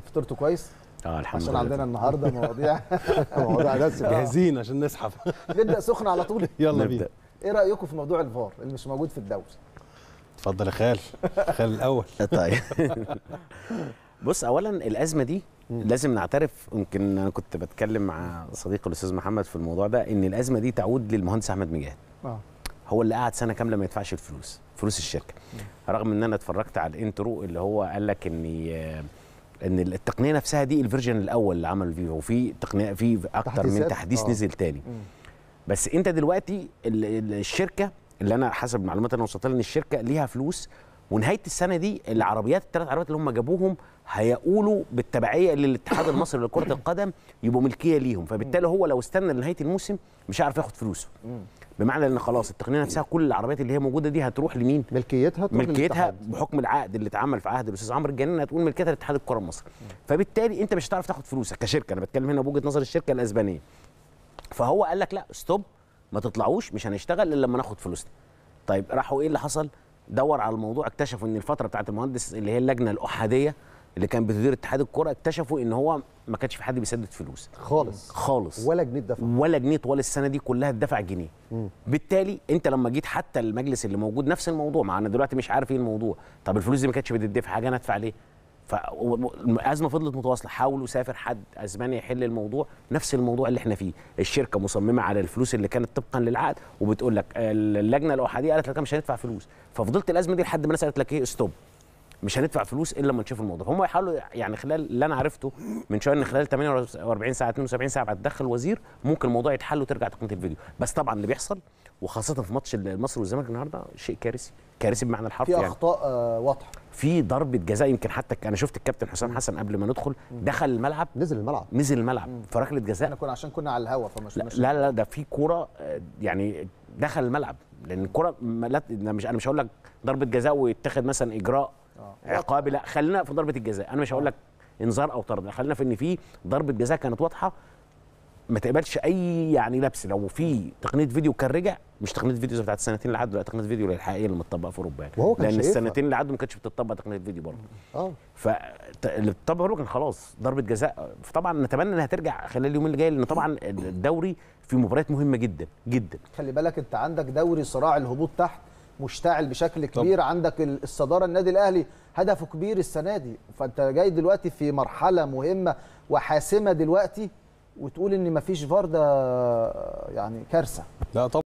فطرتوا كويس؟ اه الحمد عشان لله عشان عندنا النهارده مواضيع مواضيع ناس آه. جاهزين عشان نسحب نبدا سخن على طول يلا بينا ايه رايكم في موضوع الفار اللي مش موجود في الدوري؟ اتفضل يا خال خال الاول طيب بص اولا الازمه دي لازم نعترف يمكن انا كنت بتكلم مع صديقي الاستاذ محمد في الموضوع ده ان الازمه دي تعود للمهندس احمد مجاهد آه. هو اللي قعد سنه كامله ما يدفعش الفلوس فلوس الشركه رغم ان انا اتفرجت على الانترو اللي هو قال لك ان ان التقنيه نفسها دي الفيرجن الاول اللي عملوا فيفو في تقنيه في اكتر من تحديث آه. نزل تاني بس انت دلوقتي الشركه اللي انا حسب معلومات انا وصلت ان الشركه ليها فلوس ونهايه السنه دي العربيات الثلاث عربيات اللي هم جابوهم هيقولوا بالتبعيه للاتحاد المصري لكره القدم يبقوا ملكيه ليهم فبالتالي هو لو استنى لنهايه الموسم مش هيعرف ياخد فلوسه بمعنى ان خلاص التقنيه نفسها كل العربيات اللي هي موجوده دي هتروح لمين؟ ملكيتها تروح ملكيتها بحكم العقد اللي اتعمل في عهد الاستاذ عمرو الجنان هتقول ملكيتها لاتحاد الكره المصري فبالتالي انت مش هتعرف تاخد فلوسك كشركه انا بتكلم هنا بوجهه نظر الشركه الاسبانيه فهو قال لك لا ستوب ما تطلعوش مش هنشتغل الا لما ناخد فلوسنا طيب راحوا ايه اللي حصل؟ دور على الموضوع اكتشفوا ان الفتره بتاعت المهندس اللي هي اللجنه الاحاديه اللي كان بتدير اتحاد الكره اكتشفوا ان هو ما كانش في حد بيسدد فلوس خالص خالص ولا جنيه اتدفع ولا جنيه طوال السنه دي كلها اتدفع جنيه مم. بالتالي انت لما جيت حتى المجلس اللي موجود نفس الموضوع مع انا دلوقتي مش عارف ايه الموضوع طب الفلوس دي ما كانتش بتدفع حاجه انا ادفع ليه فالازمه فضلت متواصله حاولوا سافر حد اسبانيا يحل الموضوع نفس الموضوع اللي احنا فيه الشركه مصممه على الفلوس اللي كانت طبقا للعقد وبتقول لك اللجنه الاحاديه قالت لك مش هندفع فلوس ففضلت الازمه دي لحد ما انا سالت لك ايه ستوب مش هندفع فلوس الا لما نشوف الموضوع فهم يحاولوا يعني خلال اللي انا عرفته من شويه ان خلال 48 ساعه 72 ساعه بعد دخل الوزير ممكن الموضوع يتحل وترجع تقنيه الفيديو بس طبعا اللي بيحصل وخاصه في ماتش مصر والزمالك النهارده شيء كارثي كارثي بمعنى الحرف في يعني. اخطاء يعني. واضحه في ضربه جزاء يمكن حتى انا شفت الكابتن حسام حسن قبل ما ندخل دخل الملعب نزل الملعب نزل الملعب فركله جزاء احنا كنا عشان كنا على الهوا فمش لا لا, لا ده في كوره آه، يعني دخل الملعب لان الكوره مش انا مش هقول لك ضربه جزاء ويتخذ مثلا اجراء آه. عقاب لا خلينا في ضربه الجزاء انا مش هقول آه. لك انذار او طرد خلينا في ان في ضربه جزاء كانت واضحه ما تقبلش اي يعني لبس لو في تقنيه فيديو كان رجع مش تقنيه فيديو زي بتاعت السنتين اللي عدوا لا تقنيه فيديو الحقيقيه اللي متطبقه في اوروبا يعني لان السنتين اللي عدوا ما كانتش بتطبق تقنيه فيديو برضه اه فاللي اتطبق كان خلاص ضربه جزاء فطبعا نتمنى انها ترجع خلال اليومين اللي جاي لان طبعا الدوري في مباريات مهمه جدا جدا خلي بالك انت عندك دوري صراع الهبوط تحت مشتعل بشكل كبير طب. عندك الصداره النادي الاهلي هدفه كبير السنه دي فانت جاي دلوقتي في مرحله مهمه وحاسمه دلوقتي وتقول ان مفيش فار ده يعني كارثه لا طبعا